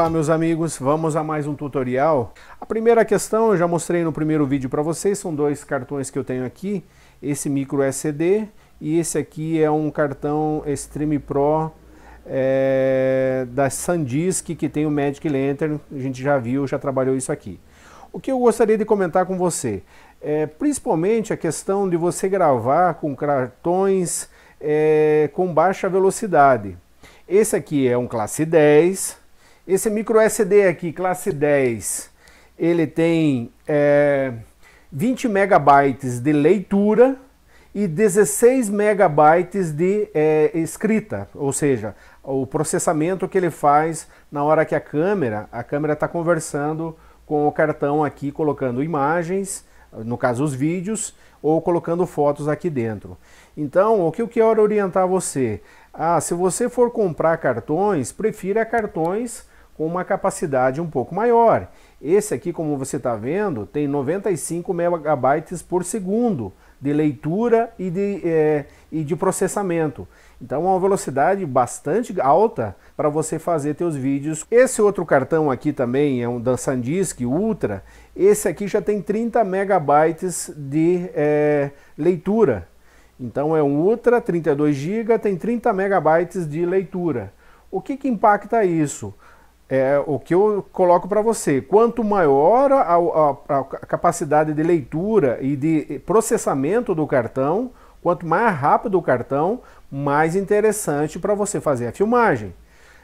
Olá meus amigos, vamos a mais um tutorial. A primeira questão eu já mostrei no primeiro vídeo para vocês, são dois cartões que eu tenho aqui, esse micro SD e esse aqui é um cartão Extreme Pro é, da SanDisk que tem o Magic Lantern, a gente já viu, já trabalhou isso aqui. O que eu gostaria de comentar com você é principalmente a questão de você gravar com cartões é, com baixa velocidade. Esse aqui é um classe 10, esse micro SD aqui, classe 10, ele tem é, 20 megabytes de leitura e 16 megabytes de é, escrita, ou seja, o processamento que ele faz na hora que a câmera, a câmera está conversando com o cartão aqui, colocando imagens, no caso os vídeos, ou colocando fotos aqui dentro. Então, o que eu quero orientar você? Ah, se você for comprar cartões, prefira cartões uma capacidade um pouco maior. Esse aqui, como você está vendo, tem 95 megabytes por segundo de leitura e de, é, e de processamento. Então é uma velocidade bastante alta para você fazer teus vídeos. Esse outro cartão aqui também é um da SanDisk Ultra. Esse aqui já tem 30 megabytes de é, leitura. Então é um Ultra 32 GB, tem 30 megabytes de leitura. O que, que impacta isso? é o que eu coloco para você. Quanto maior a, a, a, capacidade de leitura e de processamento do cartão, quanto mais rápido o cartão, mais interessante para você fazer a filmagem.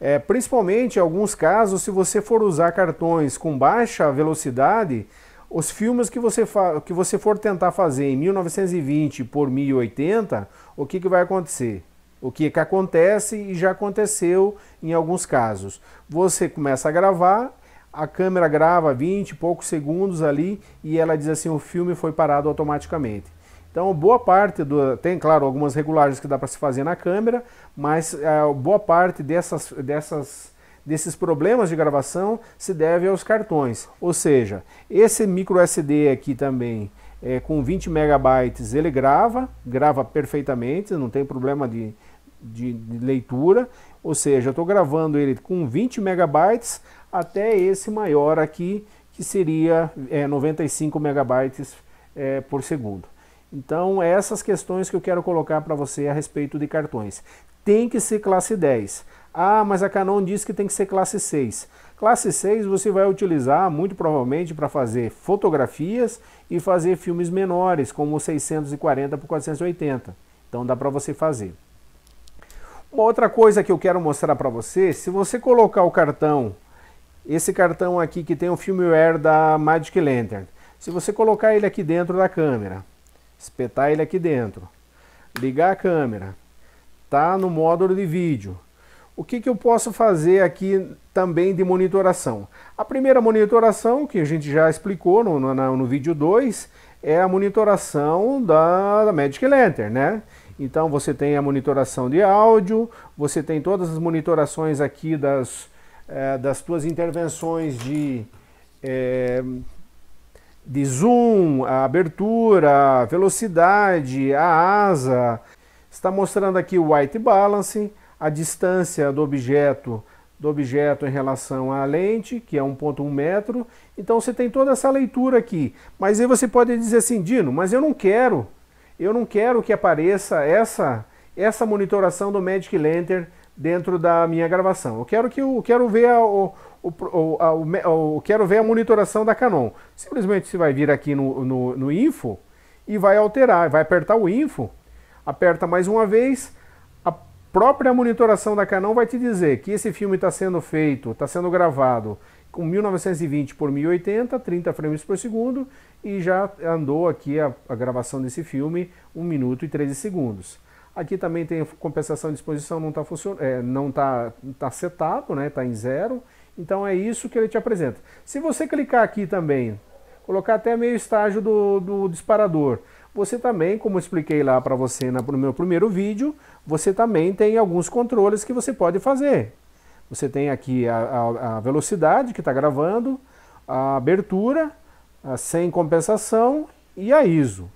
É, principalmente em alguns casos, se você for usar cartões com baixa velocidade, os filmes que você, que você for tentar fazer em 1920 por 1080, o que, que vai acontecer? O que, é que acontece e já aconteceu em alguns casos. Você começa a gravar, a câmera grava 20 e poucos segundos ali e ela diz assim: o filme foi parado automaticamente. Então, boa parte do. Tem, claro, algumas regulagens que dá para se fazer na câmera, mas a é, boa parte dessas, dessas, desses problemas de gravação se deve aos cartões. Ou seja, esse micro SD aqui também, é, com 20 megabytes, ele grava, grava perfeitamente, não tem problema de, de, de leitura, ou seja, eu estou gravando ele com 20 megabytes até esse maior aqui, que seria é, 95 megabytes é, por segundo. Então, é essas questões que eu quero colocar para você a respeito de cartões. Tem que ser classe 10. Ah, mas a Canon diz que tem que ser classe 6. Classe 6 você vai utilizar muito provavelmente para fazer fotografias e fazer filmes menores, como 640 por 480. Então dá para você fazer. Uma outra coisa que eu quero mostrar para você, se você colocar o cartão, esse cartão aqui que tem o firmware da Magic Lantern, se você colocar ele aqui dentro da câmera, espetar ele aqui dentro, ligar a câmera, tá no módulo de vídeo. O que, que eu posso fazer aqui também de monitoração? A primeira monitoração, que a gente já explicou no, no, no vídeo 2, é a monitoração da, da Magic Lantern, né? Então você tem a monitoração de áudio, você tem todas as monitorações aqui das, é, das tuas intervenções de, é, de zoom, a abertura, a velocidade, a asa. Está mostrando aqui o white balance, a distância do objeto do objeto em relação à lente, que é 1.1 metro. Então você tem toda essa leitura aqui. Mas aí você pode dizer assim, Dino, mas eu não quero eu não quero que apareça essa essa monitoração do Magic Lantern dentro da minha gravação. Eu quero que eu quero ver a, o, o, a, o, o, quero ver a monitoração da Canon. Simplesmente você vai vir aqui no, no, no info e vai alterar, vai apertar o info, aperta mais uma vez, a própria monitoração da Canon vai te dizer que esse filme está sendo feito, está sendo gravado com 1920 por 1080, 30 frames por segundo, e já andou aqui a, a gravação desse filme 1 minuto e 13 segundos. Aqui também tem compensação de exposição, não está é, não tá, tá setado, né? Está em zero. Então é isso que ele te apresenta. Se você clicar aqui também, colocar até meio estágio do, do disparador, você também, como expliquei lá para você na, no meu primeiro vídeo, você também tem alguns controles que você pode fazer. Você tem aqui a, a, a velocidade que está gravando, a abertura, a sem compensação e a ISO.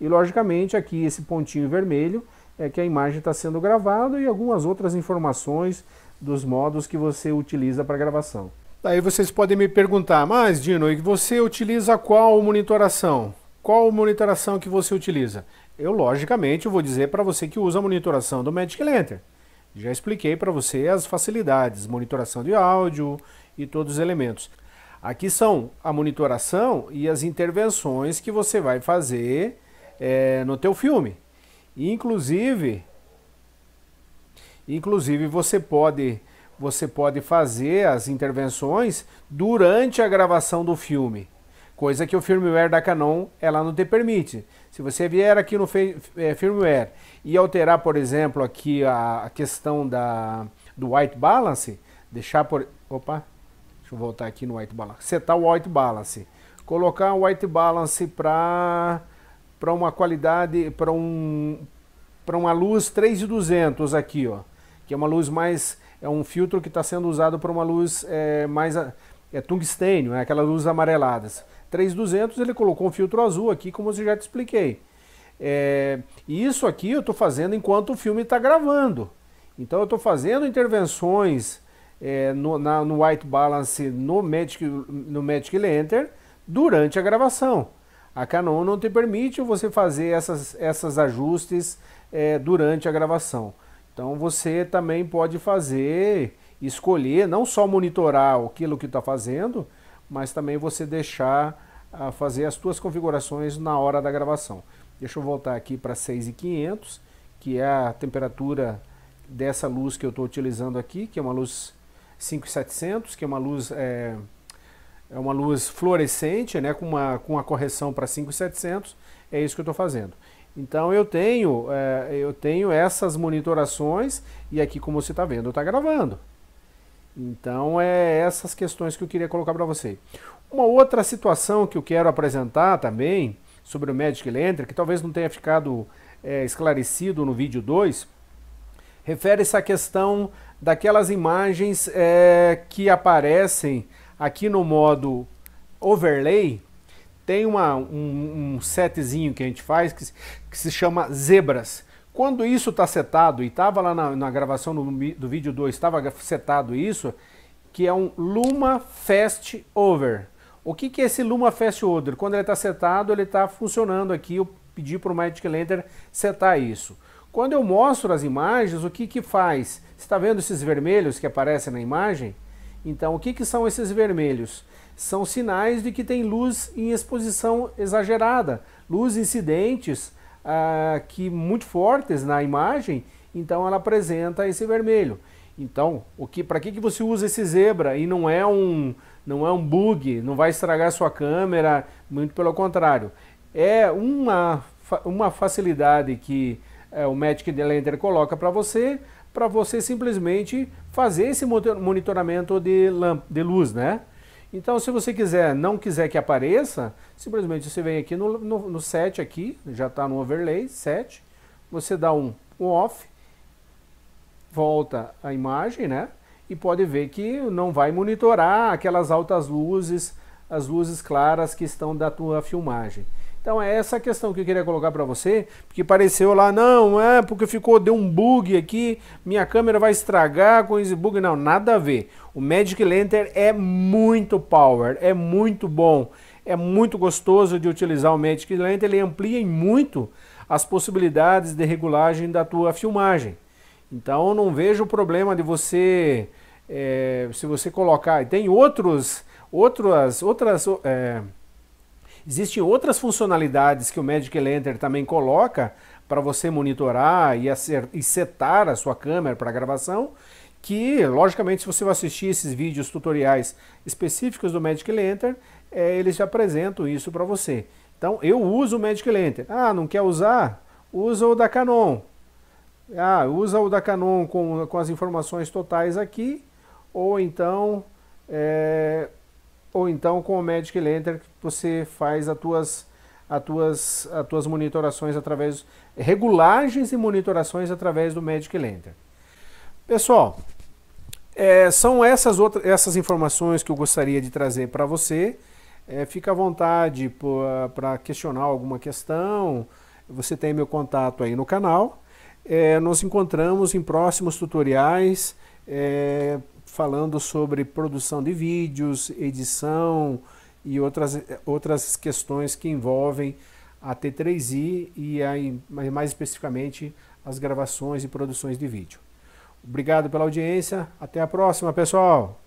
E logicamente aqui esse pontinho vermelho é que a imagem está sendo gravada e algumas outras informações dos modos que você utiliza para gravação. Daí vocês podem me perguntar, mas Dino, você utiliza qual monitoração? Qual monitoração que você utiliza? Eu logicamente vou dizer para você que usa a monitoração do Magic Lantern. Já expliquei para você as facilidades, monitoração de áudio e todos os elementos. Aqui são a monitoração e as intervenções que você vai fazer é, no teu filme. Inclusive, inclusive você pode você pode fazer as intervenções durante a gravação do filme coisa que o firmware da Canon ela não te permite. Se você vier aqui no é, firmware e alterar, por exemplo, aqui a questão da, do white balance, deixar por... Opa, deixa eu voltar aqui no white balance. Setar o white balance. Colocar o white balance para uma qualidade, para um, para uma luz 3200 aqui, ó. Que é uma luz mais... É um filtro que está sendo usado para uma luz é, mais é tungstênio, é aquelas luzes amareladas. 3200 ele colocou um filtro azul aqui, como eu já te expliquei. É, e isso aqui eu estou fazendo enquanto o filme está gravando. Então eu estou fazendo intervenções é, no, na, no, white balance no Magic, no Magic Lantern durante a gravação. A Canon não te permite você fazer essas, essas ajustes é, durante a gravação. Então você também pode fazer escolher, não só monitorar aquilo que está fazendo, mas também você deixar uh, fazer as suas configurações na hora da gravação. Deixa eu voltar aqui para 6500, que é a temperatura dessa luz que eu estou utilizando aqui, que é uma luz 5700, que é uma luz é, é uma luz fluorescente, né, com uma com a correção para 5700, é isso que eu estou fazendo. Então eu tenho é, eu tenho essas monitorações e aqui como você está vendo, eu está gravando. Então, é essas questões que eu queria colocar para você. Uma outra situação que eu quero apresentar também sobre o Magic Lantern, que talvez não tenha ficado é, esclarecido no vídeo 2, refere-se à questão daquelas imagens é, que aparecem aqui no modo overlay. Tem uma, um, um setzinho que a gente faz que, que se chama zebras. Quando isso está setado, e estava lá na, na gravação do, do vídeo 2, estava setado isso, que é um Luma Fast Over. O que, que é esse Luma Fast Over? Quando ele está setado, ele está funcionando aqui. Eu pedi para o Magic Lantern setar isso. Quando eu mostro as imagens, o que, que faz? Você está vendo esses vermelhos que aparecem na imagem? Então, o que, que são esses vermelhos? São sinais de que tem luz em exposição exagerada, luz incidentes ah, que muito fortes na imagem, então ela apresenta esse vermelho. Então, o que, para que, que você usa esse zebra e não é um não é um bug, não vai estragar sua câmera, muito pelo contrário. É uma, uma facilidade que é, o Magic Lantern coloca para você, para você simplesmente fazer esse monitoramento de, de luz, né? Então, se você quiser, não quiser que apareça, simplesmente você vem aqui no, no, no set aqui, já está no overlay, set, você dá um, um off, volta a imagem, né? E pode ver que não vai monitorar aquelas altas luzes, as luzes claras que estão da tua filmagem. Então é essa a questão que eu queria colocar para você, porque pareceu lá, não, é porque ficou, deu um bug aqui, minha câmera vai estragar com esse bug. Não, nada a ver. O Magic Lantern é muito power, é muito bom, é muito gostoso de utilizar o Magic Lantern, ele amplia muito as possibilidades de regulagem da tua filmagem. Então não vejo problema de você, é, se você colocar, tem outros, outras, outras... É, Existem outras funcionalidades que o Magic Lantern também coloca para você monitorar e, e setar a sua câmera para gravação, que, logicamente, se você vai assistir esses vídeos tutoriais específicos do Magic Lantern, é, eles já apresentam isso para você. Então, eu uso o Magic Lantern. Ah, não quer usar? Usa o da Canon. Ah, usa o da Canon com, com as informações totais aqui, ou então... É ou então com o Magic Lantern você faz as tuas, as tuas, as tuas monitorações através regulagens e monitorações através do Magic Lantern. Pessoal, é, são essas outras essas informações que eu gostaria de trazer para você. É, fica à vontade para questionar alguma questão. Você tem meu contato aí no canal. É, nos encontramos em próximos tutoriais. É, falando sobre produção de vídeos, edição e outras, outras questões que envolvem a T3i e aí, mais especificamente as gravações e produções de vídeo. Obrigado pela audiência, até a próxima, pessoal!